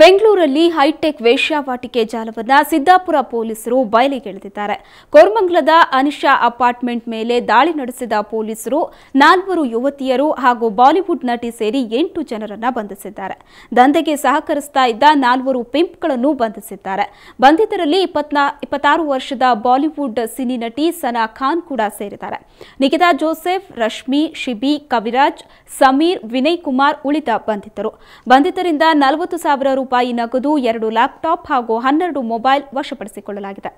ಬೆಂಗಳೂರಲ್ಲಿ ಹೈಟೆಕ್ ವೇಶ್ಯಾವಾಟಿಕೆ ಜಾಲವನ್ನು ಸಿದ್ದಾಪುರ ಪೊಲೀಸರು ಬಯಲಿಗೆಳೆದಿದ್ದಾರೆ ಕೋರ್ಮಂಗ್ಲದ ಅನಿಶಾ ಅಪಾರ್ಟ್ಮೆಂಟ್ ಮೇಲೆ ದಾಳಿ ನಡೆಸಿದ ಪೊಲೀಸರು ನಾಲ್ವರು ಯುವತಿಯರು ಹಾಗೂ ಬಾಲಿವುಡ್ ನಟಿ ಸೇರಿ ಎಂಟು ಜನರನ್ನು ಬಂಧಿಸಿದ್ದಾರೆ ದಂಧೆಗೆ ಸಹಕರಿಸ್ತಾ ಇದ್ದ ನಾಲ್ವರು ಪಿಂಪ್ಗಳನ್ನು ಬಂಧಿಸಿದ್ದಾರೆ ಬಂಧಿತರಲ್ಲಿ ಇಪ್ಪತ್ತಾರು ವರ್ಷದ ಬಾಲಿವುಡ್ ಸಿನಿ ನಟಿ ಸನಾ ಖಾನ್ ಕೂಡ ಸೇರಿದ್ದಾರೆ ನಿಖಿತಾ ಜೋಸೆಫ್ ರಶ್ಮಿ ಶಿಬಿ ಕವಿರಾಜ್ ಸಮೀರ್ ವಿನಯ್ ಕುಮಾರ್ ಉಳಿದ ಬಂಧಿತರು ಬಂಧಿತರಿಂದ ನಲವತ್ತು ಸಾವಿರ ರೂಪಾಯಿ ನಗದು ಎರಡು ಲ್ಯಾಪ್ಟಾಪ್ ಹಾಗೂ ಹನ್ನೆರಡು ಮೊಬೈಲ್ ವಶಪಡಿಸಿಕೊಳ್ಳಲಾಗಿದೆ